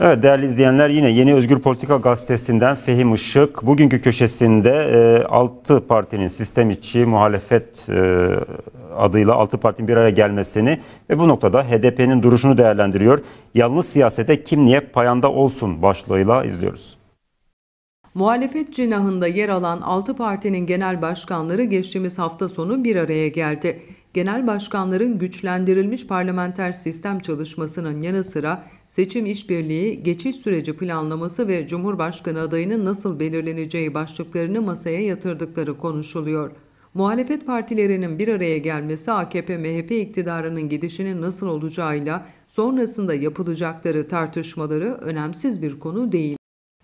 Evet değerli izleyenler yine Yeni Özgür Politika gazetesinden Fehim Işık bugünkü köşesinde e, 6 partinin sistem içi muhalefet e, adıyla 6 partinin bir araya gelmesini ve bu noktada HDP'nin duruşunu değerlendiriyor. Yalnız siyasete kim niye payanda olsun başlığıyla izliyoruz. Muhalefet cinahında yer alan 6 partinin genel başkanları geçtiğimiz hafta sonu bir araya geldi genel başkanların güçlendirilmiş parlamenter sistem çalışmasının yanı sıra seçim işbirliği, geçiş süreci planlaması ve Cumhurbaşkanı adayının nasıl belirleneceği başlıklarını masaya yatırdıkları konuşuluyor. Muhalefet partilerinin bir araya gelmesi AKP-MHP iktidarının gidişinin nasıl olacağıyla sonrasında yapılacakları tartışmaları önemsiz bir konu değil.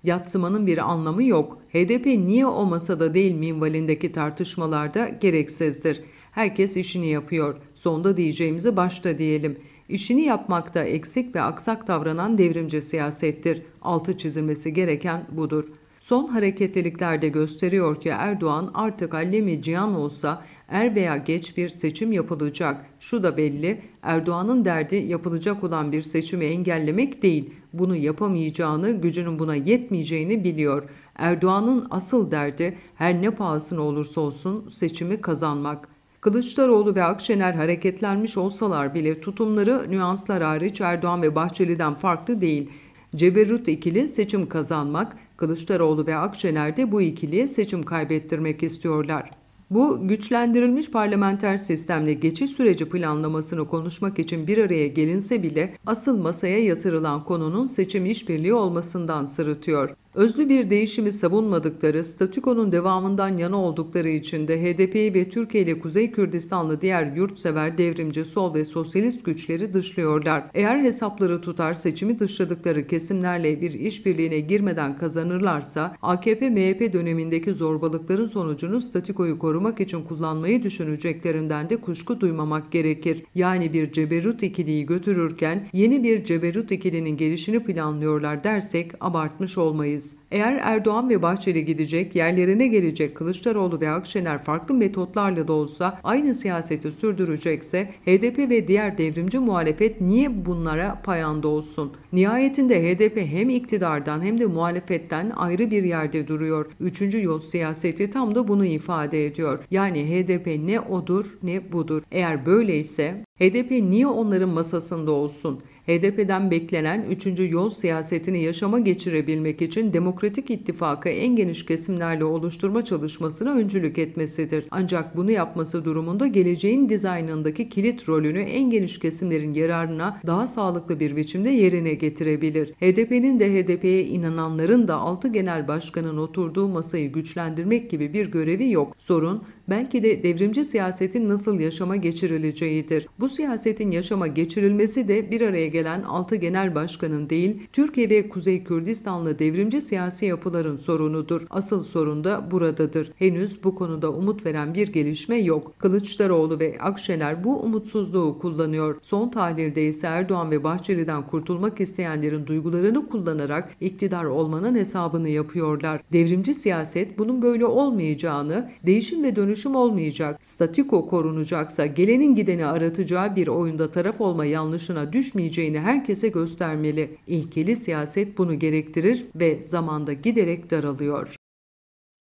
Yatsımanın bir anlamı yok. HDP niye o masada değil minvalindeki tartışmalarda gereksizdir. Herkes işini yapıyor. Sonda diyeceğimizi başta diyelim. İşini yapmakta eksik ve aksak davranan devrimci siyasettir. Altı çizilmesi gereken budur. Son hareketlilikler de gösteriyor ki Erdoğan artık mi cihan olsa er veya geç bir seçim yapılacak. Şu da belli, Erdoğan'ın derdi yapılacak olan bir seçimi engellemek değil, bunu yapamayacağını, gücünün buna yetmeyeceğini biliyor. Erdoğan'ın asıl derdi her ne pahasına olursa olsun seçimi kazanmak. Kılıçdaroğlu ve Akşener hareketlenmiş olsalar bile tutumları nüanslar hariç Erdoğan ve Bahçeli'den farklı değil. Ceberut ikili seçim kazanmak, Kılıçdaroğlu ve Akşener de bu ikiliye seçim kaybettirmek istiyorlar. Bu güçlendirilmiş parlamenter sistemle geçiş süreci planlamasını konuşmak için bir araya gelinse bile asıl masaya yatırılan konunun seçim işbirliği olmasından sırıtıyor özlü bir değişimi savunmadıkları, statükonun devamından yana oldukları için de HDP'yi ve Türkiye ile Kuzey Kürdistanlı diğer yurtsever, devrimci, sol ve sosyalist güçleri dışlıyorlar. Eğer hesapları tutar seçimi dışladıkları kesimlerle bir işbirliğine girmeden kazanırlarsa AKP-MHP dönemindeki zorbalıkların sonucunu statükoyu korumak için kullanmayı düşüneceklerinden de kuşku duymamak gerekir. Yani bir ceberut ikiliyi götürürken yeni bir ceberut ikilinin gelişini planlıyorlar dersek abartmış olmayız değiliz. Eğer Erdoğan ve Bahçeli gidecek, yerlerine gelecek Kılıçdaroğlu ve Akşener farklı metotlarla da olsa aynı siyaseti sürdürecekse HDP ve diğer devrimci muhalefet niye bunlara payanda olsun? Nihayetinde HDP hem iktidardan hem de muhalefetten ayrı bir yerde duruyor. Üçüncü yol siyaseti tam da bunu ifade ediyor. Yani HDP ne odur ne budur. Eğer böyleyse HDP niye onların masasında olsun? HDP'den beklenen 3. yol siyasetini yaşama geçirebilmek için Demokratik İttifakı en geniş kesimlerle oluşturma çalışmasına öncülük etmesidir. Ancak bunu yapması durumunda geleceğin dizaynındaki kilit rolünü en geniş kesimlerin yararına daha sağlıklı bir biçimde yerine getirebilir. HDP'nin de HDP'ye inananların da 6 genel başkanın oturduğu masayı güçlendirmek gibi bir görevi yok. Sorun belki de devrimci siyasetin nasıl yaşama geçirileceğidir. Bu siyasetin yaşama geçirilmesi de bir araya gelen 6 genel başkanın değil, Türkiye ve Kuzey Kürdistanlı devrimci siyasi yapıların sorunudur. Asıl sorun da buradadır. Henüz bu konuda umut veren bir gelişme yok. Kılıçdaroğlu ve Akşener bu umutsuzluğu kullanıyor. Son tahlilde ise Erdoğan ve Bahçeli'den kurtulmak isteyenlerin duygularını kullanarak iktidar olmanın hesabını yapıyorlar. Devrimci siyaset bunun böyle olmayacağını, değişim ve dönüş dönüşüm olmayacak. Statiko korunacaksa gelenin gideni aratacağı bir oyunda taraf olma yanlışına düşmeyeceğini herkese göstermeli. İlkeli siyaset bunu gerektirir ve zamanda giderek daralıyor.